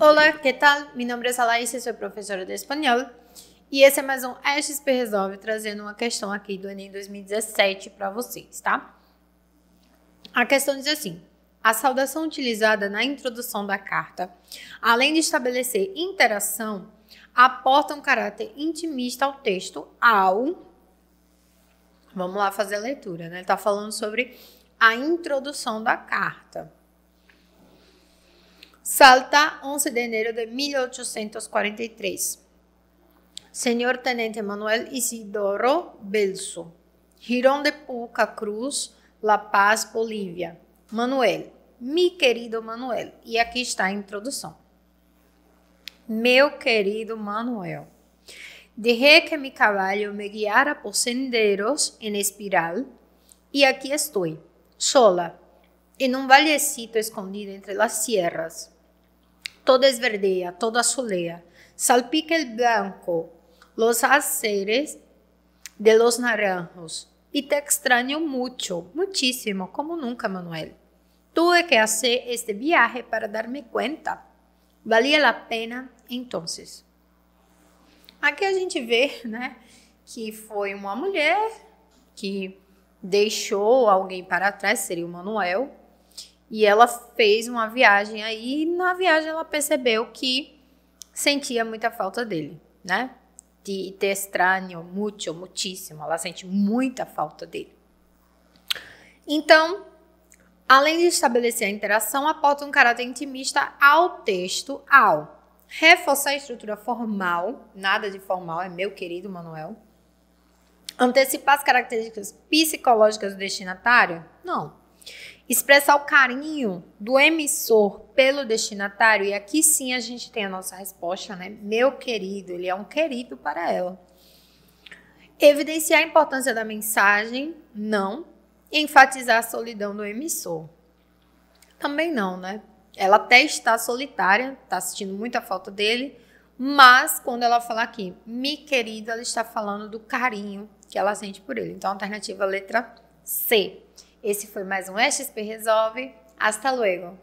Olá, que tal? Meu nome é Alaís, sou professora de espanhol e esse é mais um SP Resolve, trazendo uma questão aqui do Enem 2017 para vocês, tá? A questão diz assim: a saudação utilizada na introdução da carta, além de estabelecer interação, aporta um caráter intimista ao texto ao Vamos lá fazer a leitura, né? Ele está falando sobre a introdução da carta. Salta, 11 de enero de 1843. Senhor Tenente Manuel Isidoro Belso, Girón de Puca Cruz, La Paz, Bolívia. Manuel, mi querido Manuel. E aqui está a introdução. Meu querido Manuel. Dejé que mi caballo me guiara por senderos en espiral y aquí estoy, sola, en un vallecito escondido entre las sierras. Todo es verdea, todo azulea, salpica el blanco, los aceres de los naranjos. Y te extraño mucho, muchísimo, como nunca, Manuel. Tuve que hacer este viaje para darme cuenta. Valía la pena entonces. Aqui a gente vê, né, que foi uma mulher que deixou alguém para trás, seria o Manuel, e ela fez uma viagem aí, e na viagem ela percebeu que sentia muita falta dele, né? De te estranho, muito, muitíssimo, ela sente muita falta dele. Então, além de estabelecer a interação, aporta um caráter intimista ao texto ao reforçar a estrutura formal, nada de formal, é meu querido Manuel. Antecipar as características psicológicas do destinatário? Não. Expressar o carinho do emissor pelo destinatário, e aqui sim a gente tem a nossa resposta, né? Meu querido, ele é um querido para ela. Evidenciar a importância da mensagem? Não. Enfatizar a solidão do emissor? Também não, né? Ela até está solitária, está sentindo muita falta dele, mas quando ela fala aqui, me querida, ela está falando do carinho que ela sente por ele. Então, alternativa letra C. Esse foi mais um XP Resolve. Hasta luego!